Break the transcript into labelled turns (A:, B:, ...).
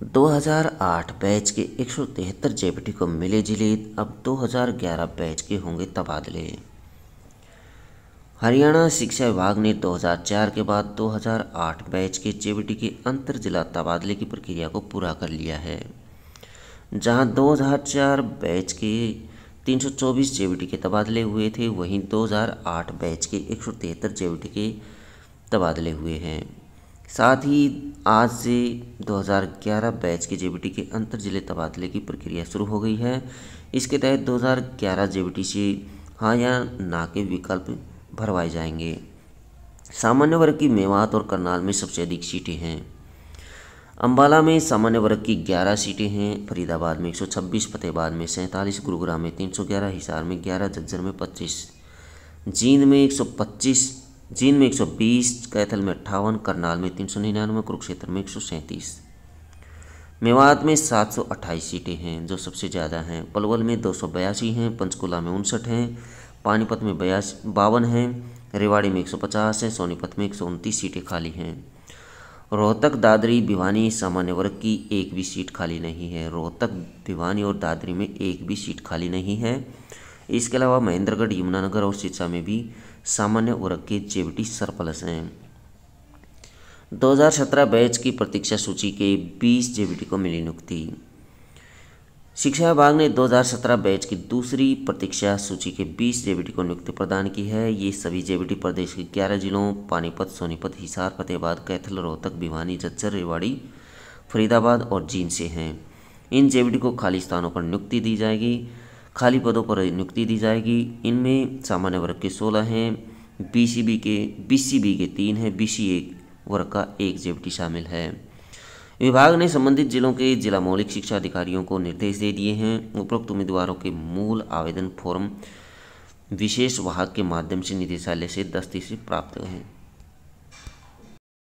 A: 2008 batch के एक सौ तिहत्तर जेपीटी को मिले जिलीद अब 2011 बैच के होंगे तबादले हरियाणा शिक्षा विभाग ने 2004 के बाद 2008 बैच के जेबीटी के अंतर जिला तबादले की प्रक्रिया को पूरा कर लिया है जहां 2004 बैच के 324 जेबीटी के तबादले हुए थे वहीं 2008 बैच के एक सौ तिहत्तर जेबीटी के तबादले हुए हैं साथ ही आज से 2011 बैच के जेबीटी के अंतर जिले तबादले की प्रक्रिया शुरू हो गई है इसके तहत 2011 जेबीटी से हाँ या ना के विकल्प भरवाए जाएंगे सामान्य वर्ग की मेवात और करनाल में सबसे अधिक सीटें हैं अंबाला में सामान्य वर्ग की 11 सीटें हैं फरीदाबाद में 126 फतेहबाद में सैंतालीस गुरुग्राम में 311 हिसार में 11 झज्जर में 25 जींद में 125 जींद में 120, कैथल में अट्ठावन करनाल में तीन सौ निन्यानवे कुरुक्षेत्र में एक मेवात में 728 सीटें हैं जो सबसे ज़्यादा हैं पलवल में दो हैं पंचकुला में उनसठ हैं पानीपत में बयास बावन हैं रेवाड़ी में 150 है सोनीपत में एक सीटें खाली हैं रोहतक दादरी भिवानी सामान्य वर्ग की एक भी सीट खाली नहीं है रोहतक भिवानी और दादरी में एक भी सीट खाली नहीं है इसके अलावा महेंद्रगढ़ यमुनानगर और शिक्षा में भी सामान्य वर्ग के जेबीटी सरप्लस हैं 2017 बैच की प्रतीक्षा सूची के 20 जेबीटी को मिली नियुक्ति शिक्षा विभाग ने 2017 बैच की दूसरी प्रतीक्षा सूची के 20 जेबीटी को नियुक्ति प्रदान की है ये सभी जेबीटी प्रदेश के 11 जिलों पानीपत सोनीपत हिसार फतेहाबाद कैथल रोहतक भिवानी जज्जर रेवाड़ी फरीदाबाद और जींद से हैं इन जेबीटी को खाली स्थानों पर नियुक्ति दी जाएगी खाली पदों पर नियुक्ति दी जाएगी इनमें सामान्य वर्ग के सोलह हैं बीसीबी के बीसीबी के तीन हैं बीसीए वर्ग का एक जेवटी शामिल है विभाग ने संबंधित जिलों के जिला मौलिक शिक्षा अधिकारियों को निर्देश दे दिए हैं उपरोक्त उम्मीदवारों के मूल आवेदन फॉर्म विशेष वाहक के माध्यम से निदेशालय से दस्ती से प्राप्त हैं